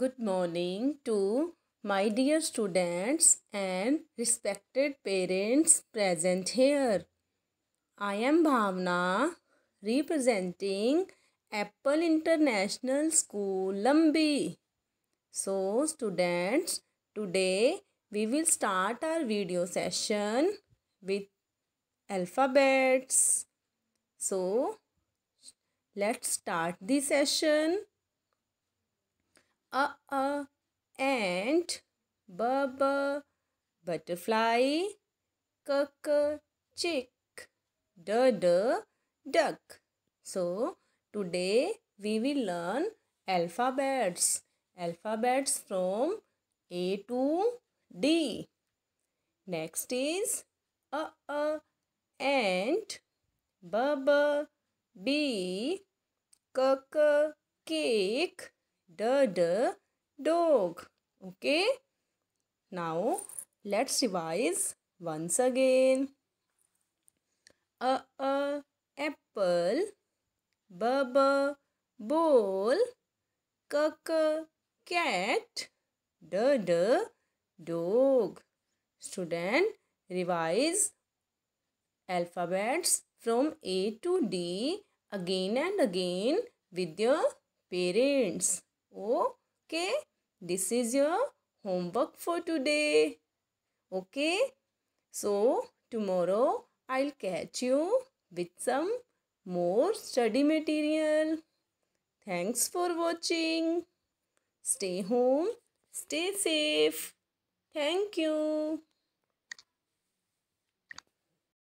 Good morning to my dear students and respected parents present here. I am Bhavna representing Apple International School Lambi. So students, today we will start our video session with alphabets. So let's start the session a a ant b b butterfly k k chick d d duck so today we will learn alphabets alphabets from a to d next is a a ant b b b k k cake the, the dog. Okay. Now let's revise once again. A, a, apple. B, b, ball. K, k, cat. D, d, dog. Student, revise alphabets from A to D again and again with your parents. Okay, this is your homework for today. Okay, so tomorrow I'll catch you with some more study material. Thanks for watching. Stay home. Stay safe. Thank you.